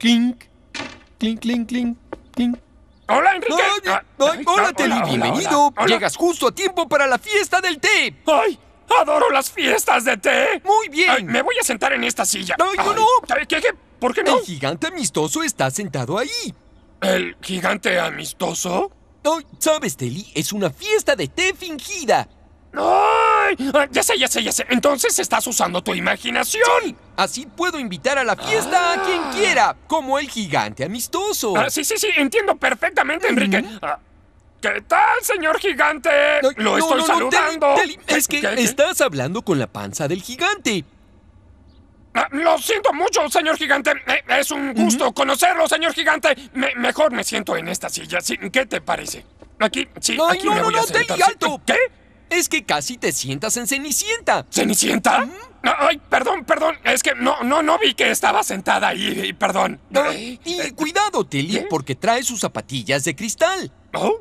Clink, clink, clink, clink, clink. ¡Hola, Enrique! Ah, hola, Teli! ¡Bienvenido! Llegas justo a tiempo para la fiesta del té. ¡Ay! ¡Adoro las fiestas de té! ¡Muy bien! me voy a sentar en esta silla. No, no, no! ¿Qué, por qué no? El gigante amistoso está sentado ahí. ¿El gigante amistoso? Ay, ¿Sabes, Teli? Es una fiesta de té fingida. ¡Ay! Ah, ya sé, ya sé, ya sé. Entonces estás usando tu imaginación. Así puedo invitar a la fiesta a quien ah. quiera, como el gigante amistoso. Ah, sí, sí, sí, entiendo perfectamente, Enrique. Ah, ¿Qué tal, señor gigante? Lo estoy no, saludando. es que estás hablando con la panza del gigante. lo siento mucho, señor gigante. Eh, es un gusto conocerlo, señor gigante. mejor me siento en esta silla. ¿Qué te parece? Aquí, sí, Ay, aquí no, me voy no, a Teli, alto. ¿Qué? es que casi te sientas en Cenicienta. ¿Cenicienta? Ay, perdón, perdón. Es que no, no, no vi que estaba sentada ahí, perdón. y eh, cuidado, Tilly, ¿eh? porque trae sus zapatillas de cristal. Oh.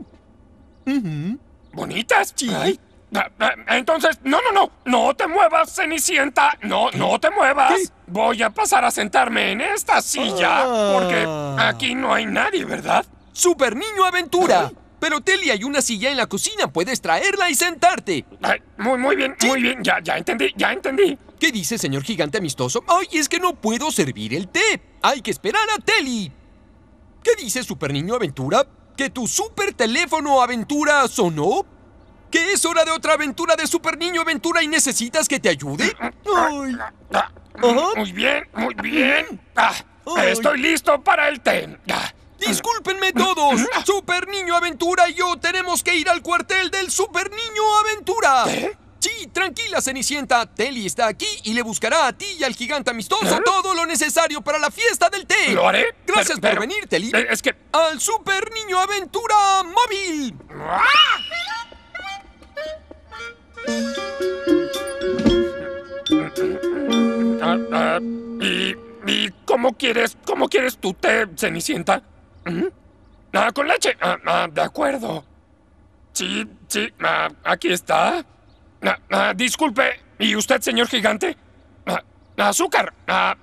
Bonitas. Ah, ah, entonces, no, no, no, no te muevas, Cenicienta, no, no te muevas. Voy a pasar a sentarme en esta silla, porque ah. aquí no hay nadie, ¿verdad? Super Niño Aventura. Pero Telly, hay una silla en la cocina. Puedes traerla y sentarte. muy, muy bien, muy bien. Ya, ya entendí, ya entendí. ¿Qué dice, señor gigante amistoso? Ay, es que no puedo servir el té. Hay que esperar a Telly. ¿Qué dice, super niño aventura? ¿Que tu super teléfono aventura sonó? ¿Que es hora de otra aventura de super niño aventura y necesitas que te ayude? Ah, muy bien, muy bien. Ah, estoy listo para el té. ¡Discúlpenme todos! ¿Eh? ¡Super Niño Aventura y yo tenemos que ir al cuartel del Super Niño Aventura! ¿Eh? Sí, tranquila, Cenicienta. Telly está aquí y le buscará a ti y al gigante amistoso ¿Eh? todo lo necesario para la fiesta del té. Lo haré. Gracias por venir, Telly. Es que. Al Super Niño Aventura Móvil. Ah, ah, ah, ¿Y, cómo quieres, cómo quieres tu té, Cenicienta? nada ah, con leche. Ah, ah, de acuerdo. Sí, sí, aquí está. disculpe, ¿y usted, señor gigante? azúcar.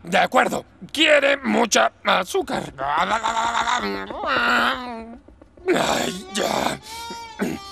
de acuerdo. Quiere mucha azúcar. Ay, ya.